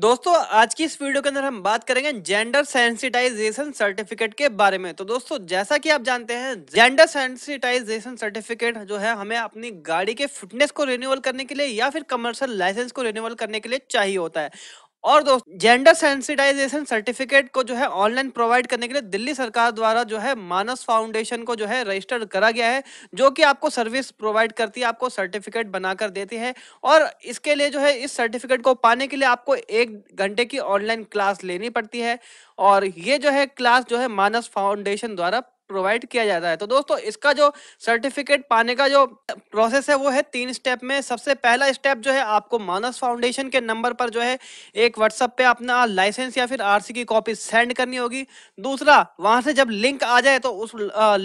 दोस्तों आज की इस वीडियो के अंदर हम बात करेंगे जेंडर सेंसिटाइजेशन सर्टिफिकेट के बारे में तो दोस्तों जैसा कि आप जानते हैं जेंडर सेंसिटाइजेशन सर्टिफिकेट जो है हमें अपनी गाड़ी के फिटनेस को रिन्यूअल करने के लिए या फिर कमर्शियल लाइसेंस को रिन्यूअल करने के लिए चाहिए होता है और दोस्त जेंडर सेंसिटाइजेशन सर्टिफिकेट को जो है ऑनलाइन प्रोवाइड करने के लिए दिल्ली सरकार द्वारा जो है मानस फाउंडेशन को जो है रजिस्टर करा गया है जो कि आपको सर्विस प्रोवाइड करती है आपको सर्टिफिकेट बनाकर देती है और इसके लिए जो है इस सर्टिफिकेट को पाने के लिए आपको एक घंटे की ऑनलाइन क्लास लेनी पड़ती है और ये जो है क्लास जो है मानस फाउंडेशन द्वारा प्रोवाइड किया जाता है तो दोस्तों इसका जो सर्टिफिकेट पाने का जो प्रोसेस है वो है तीन स्टेप में सबसे पहला स्टेप जो है आपको मानस फाउंडेशन के नंबर पर जो है एक व्हाट्सअप पे अपना लाइसेंस या फिर आरसी की कॉपी सेंड करनी होगी दूसरा वहां से जब लिंक आ जाए तो उस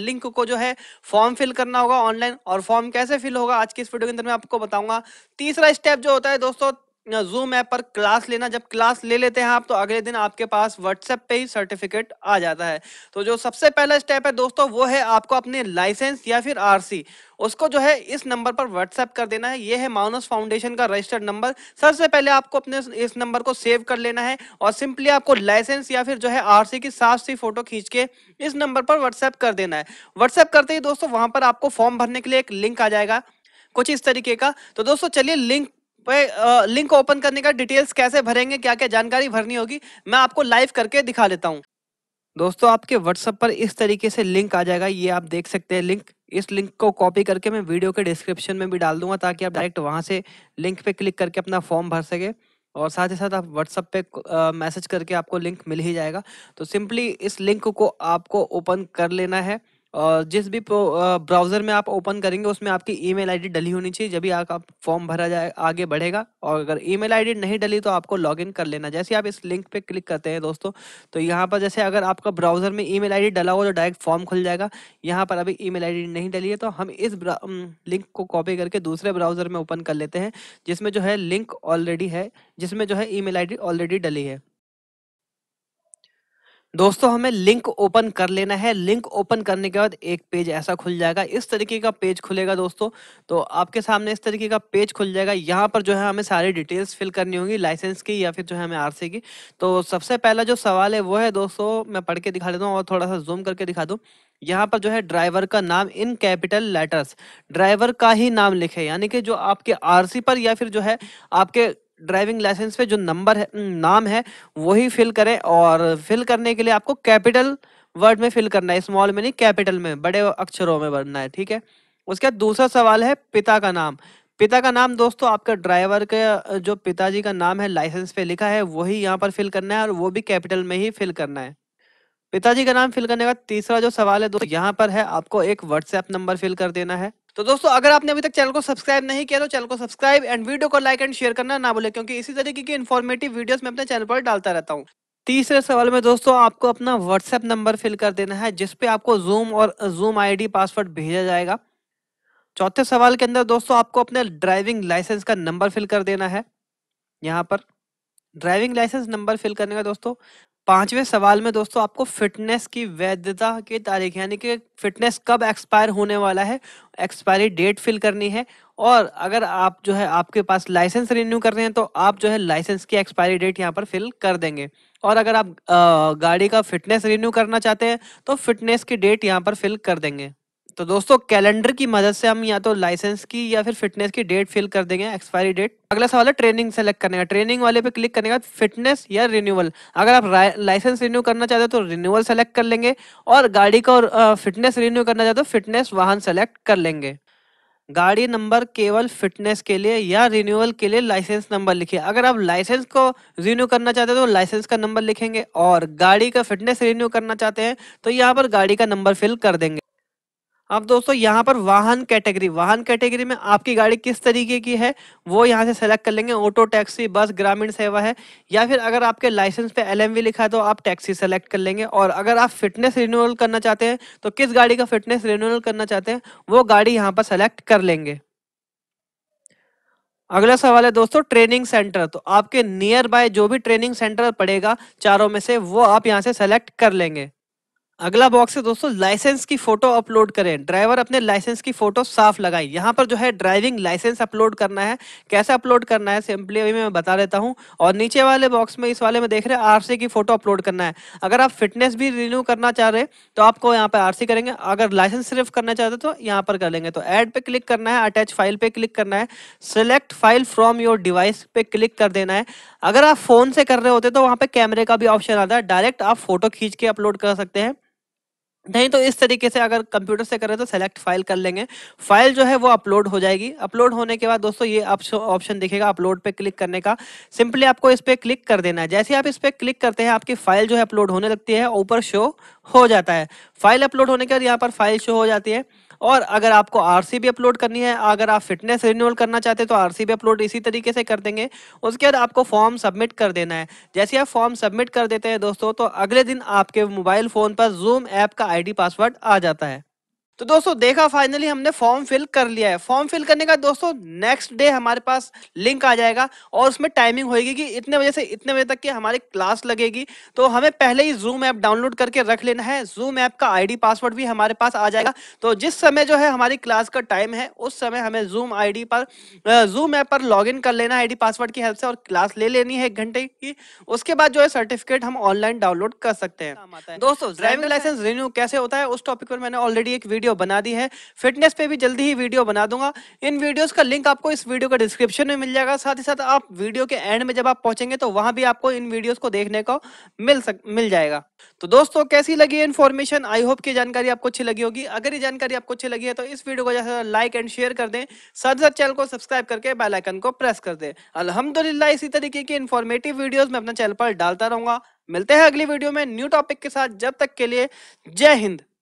लिंक को जो है फॉर्म फिल करना होगा ऑनलाइन और फॉर्म कैसे फिल होगा आज की इस वीडियो के अंदर मैं आपको बताऊंगा तीसरा स्टेप जो होता है दोस्तों जूम ऐप पर क्लास लेना जब क्लास ले लेते हैं आप तो अगले दिन आपके पास व्हाट्सएप पे ही सर्टिफिकेट आ जाता है तो जो सबसे पहला स्टेप है दोस्तों वो है आपको अपने लाइसेंस या फिर आरसी उसको जो है इस नंबर पर व्हाट्सएप कर देना है ये है माउनस फाउंडेशन का रजिस्टर्ड नंबर सबसे पहले आपको अपने इस नंबर को सेव कर लेना है और सिंपली आपको लाइसेंस या फिर जो है आर की साफ सी फोटो खींच के इस नंबर पर व्हाट्सएप कर देना है व्हाट्सएप करते ही दोस्तों वहां पर आपको फॉर्म भरने के लिए एक लिंक आ जाएगा कुछ इस तरीके का तो दोस्तों चलिए लिंक लिंक ओपन करने का डिटेल्स कैसे भरेंगे क्या क्या जानकारी भरनी होगी मैं आपको लाइव करके दिखा लेता हूँ दोस्तों आपके व्हाट्सएप पर इस तरीके से लिंक आ जाएगा ये आप देख सकते हैं लिंक इस लिंक को कॉपी करके मैं वीडियो के डिस्क्रिप्शन में भी डाल दूंगा ताकि आप डायरेक्ट वहाँ से लिंक पे क्लिक करके अपना फॉर्म भर सके और साथ ही साथ आप व्हाट्सअप पे मैसेज करके आपको लिंक मिल ही जाएगा तो सिंपली इस लिंक को आपको ओपन कर लेना है जिस भी ब्राउजर में आप ओपन करेंगे उसमें आपकी ईमेल आईडी डली होनी चाहिए जब भी आपका फॉर्म भरा जाए आगे बढ़ेगा और अगर ईमेल आईडी नहीं डली तो आपको लॉगिन कर लेना जैसे आप इस लिंक पे क्लिक करते हैं दोस्तों तो यहाँ पर जैसे अगर आपका ब्राउजर में ईमेल आईडी डला हो तो डायरेक्ट फॉर्म खुल जाएगा यहाँ पर अभी ई मेल नहीं डली है तो हम इस लिंक को कॉपी करके दूसरे ब्राउजर में ओपन कर लेते हैं जिसमें जो है लिंक ऑलरेडी है जिसमें जो है ईमेल आईडी ऑलरेडी डली है दोस्तों हमें लिंक ओपन कर लेना है लिंक ओपन करने के बाद एक पेज ऐसा खुल जाएगा इस तरीके का पेज खुलेगा दोस्तों तो आपके सामने इस तरीके का पेज खुल जाएगा यहाँ पर जो है हमें सारी डिटेल्स फिल करनी होगी लाइसेंस की या फिर जो है हमें आरसी की तो सबसे पहला जो सवाल है वो है दोस्तों मैं पढ़ के दिखा देता हूँ और थोड़ा सा जूम करके दिखा दूँ यहाँ पर जो है ड्राइवर का नाम इन कैपिटल लेटर्स ड्राइवर का ही नाम लिखे यानी कि जो आपके आरसी पर या फिर जो है आपके ड्राइविंग लाइसेंस पे जो नंबर है नाम है वही फिल करें और फिल करने के लिए आपको कैपिटल वर्ड में फिल करना है स्मॉल में नहीं कैपिटल में बड़े अक्षरों में भरना है ठीक है उसके बाद दूसरा सवाल है पिता का नाम पिता का नाम दोस्तों आपका ड्राइवर के जो पिताजी का नाम है लाइसेंस पे लिखा है वही यहाँ पर फिल करना है और वो भी कैपिटल में ही फिल करना है पिताजी का नाम फिल करने का तीसरा जो सवाल है दोस्तों यहाँ पर है आपको एक व्हाट्सएप नंबर फिल कर देना है तो दोस्तों अगर आपने अभी तक चैनल को सब्सक्राइब नहीं किया तो चैनल को सब्सक्राइब एंड वीडियो को लाइक एंड शेयर करना ना भूले क्योंकि इसी तरीके की इन्फॉर्मेटिव वीडियोस मैं अपने चैनल पर डालता रहता हूँ तीसरे सवाल में दोस्तों आपको अपना व्हाट्सएप नंबर फिल कर देना है जिसपे आपको जूम और जूम आई पासवर्ड भेजा जाएगा चौथे सवाल के अंदर दोस्तों आपको अपने ड्राइविंग लाइसेंस का नंबर फिल कर देना है यहाँ पर ड्राइविंग लाइसेंस नंबर फिल करने का दोस्तों पांचवें सवाल में दोस्तों आपको फिटनेस की वैधता की तारीख यानी कि फिटनेस कब एक्सपायर होने वाला है एक्सपायरी डेट फिल करनी है और अगर आप जो है आपके पास लाइसेंस रिन्यू कर रहे हैं तो आप जो है लाइसेंस की एक्सपायरी डेट यहाँ पर फिल कर देंगे और अगर आप गाड़ी का फिटनेस रिन्यू करना चाहते हैं तो फिटनेस की डेट यहाँ पर फिल कर देंगे तो दोस्तों कैलेंडर की मदद से हम या तो लाइसेंस की या फिर फिटनेस की डेट फिल कर देंगे एक्सपायरी डेट अगला सवाल है ट्रेनिंग सेलेक्ट करने का ट्रेनिंग वाले पे क्लिक करने का फिटनेस या रिन्यूअल अगर आप लाइसेंस रिन्यू करना चाहते हो तो रिन्यूअल सेलेक्ट कर लेंगे और गाड़ी का और फिटनेस रिन्यू करना चाहते हो तो फिटनेस वाहन सेलेक्ट कर लेंगे गाड़ी नंबर केवल फिटनेस के लिए या रिन्यूअल के लिए लाइसेंस नंबर लिखिए अगर आप लाइसेंस को रिन्यू करना चाहते हैं तो लाइसेंस का नंबर लिखेंगे और गाड़ी का फिटनेस रिन्यू करना चाहते हैं तो यहाँ पर गाड़ी का नंबर फिल कर देंगे अब दोस्तों यहाँ पर वाहन कैटेगरी वाहन कैटेगरी में आपकी गाड़ी किस तरीके की है वो यहाँ से सेलेक्ट कर लेंगे ऑटो टैक्सी बस ग्रामीण सेवा है या फिर अगर आपके लाइसेंस पे एलएमवी लिखा है तो आप टैक्सी सेलेक्ट कर लेंगे और अगर आप फिटनेस रिन्यूअल करना चाहते हैं तो किस गाड़ी का फिटनेस रिन्यूअल करना चाहते हैं वो गाड़ी यहाँ पर सेलेक्ट कर लेंगे अगला सवाल है दोस्तों ट्रेनिंग सेंटर तो आपके नियर बाय जो भी ट्रेनिंग सेंटर पड़ेगा चारों में से वो आप यहाँ से सेलेक्ट कर लेंगे अगला बॉक्स है दोस्तों लाइसेंस की फोटो अपलोड करें ड्राइवर अपने लाइसेंस की फोटो साफ लगाएं यहाँ पर जो है ड्राइविंग लाइसेंस अपलोड करना है कैसे अपलोड करना है सिंपली अभी मैं बता देता हूँ और नीचे वाले बॉक्स में इस वाले में देख रहे हैं आरसी की फोटो अपलोड करना है अगर आप फिटनेस भी रिन्यू करना चाह रहे तो आपको यहाँ पर आर करेंगे अगर लाइसेंस सिर्फ करना चाहते तो यहाँ पर कर लेंगे तो एड पे क्लिक करना है अटैच फाइल पे क्लिक करना है select file from your device पे क्लिक कर देना है अगर आप फोन से कर रहे होते तो वहाँ पे कैमरे का भी ऑप्शन आता है डायरेक्ट आप फोटो खींच के अपलोड कर सकते हैं नहीं तो इस तरीके से अगर कंप्यूटर से करें तो सेलेक्ट फाइल कर लेंगे फाइल जो है वो अपलोड हो जाएगी अपलोड होने के बाद दोस्तों ये ऑप्शन दिखेगा अपलोड पे क्लिक करने का सिंपली आपको इस पर क्लिक कर देना है जैसे आप इस पर क्लिक करते हैं आपकी फाइल जो है अपलोड होने लगती है ऊपर शो हो जाता है फाइल अपलोड होने के बाद यहाँ पर फाइल शो हो जाती है और अगर आपको भी अपलोड करनी है अगर आप फिटनेस रिन्यूअल करना चाहते हैं तो भी अपलोड इसी तरीके से कर देंगे उसके बाद आपको फॉर्म सबमिट कर देना है जैसे आप फॉर्म सबमिट कर देते हैं दोस्तों तो अगले दिन आपके मोबाइल फ़ोन पर जूम ऐप का आईडी पासवर्ड आ जाता है तो दोस्तों देखा फाइनली हमने फॉर्म फिल कर लिया है फॉर्म फिल करने का दोस्तों नेक्स्ट डे हमारे पास लिंक आ जाएगा और उसमें टाइमिंग होगी कि इतने बजे से इतने बजे तक की हमारी क्लास लगेगी तो हमें पहले ही जूम ऐप डाउनलोड करके रख लेना है जूम ऐप का आईडी पासवर्ड भी हमारे पास आ जाएगा तो जिस समय जो है हमारी क्लास का टाइम है उस समय हमें जूम आई पर जूम ऐप पर लॉग कर लेना है आई पासवर्ड की हेल्प से और क्लास ले लेनी है एक घंटे की उसके बाद जो है सर्टिफिकेट हम ऑनलाइन डाउनलोड कर सकते हैं दोस्तों ड्राइविंग लाइसेंस रिन्यू कैसे होता है उस टॉपिक पर मैंने ऑलरेडी एक वीडियो वीडियो बना दी है फिटनेस पे भी जल्दी ही वीडियो बना दूंगा इन वीडियोस का लिंक आपको इस वीडियो का डिस्क्रिप्शन में मिल जाएगा साथ ही साथ आप वीडियो के एंड में जब आप पहुंचेंगे तो वहां भी आपको इन वीडियोस को देखने को मिल सक मिल जाएगा तो दोस्तों कैसी लगी इन्फॉर्मेशन आई होप की जानकारी आपको अच्छी लगी होगी अगर ये जानकारी आपको अच्छी लगी है तो इस वीडियो को जैसा लाइक एंड शेयर कर दें साथ साथ चैनल को सब्सक्राइब करके बेलाइकन को प्रेस कर दें अलहमदुल्ला इसी तरीके की इन्फॉर्मेटिव वीडियोज मैं अपने चैनल पर डालता रहूंगा मिलते हैं अगली वीडियो में न्यू टॉपिक के साथ जब तक के लिए जय हिंद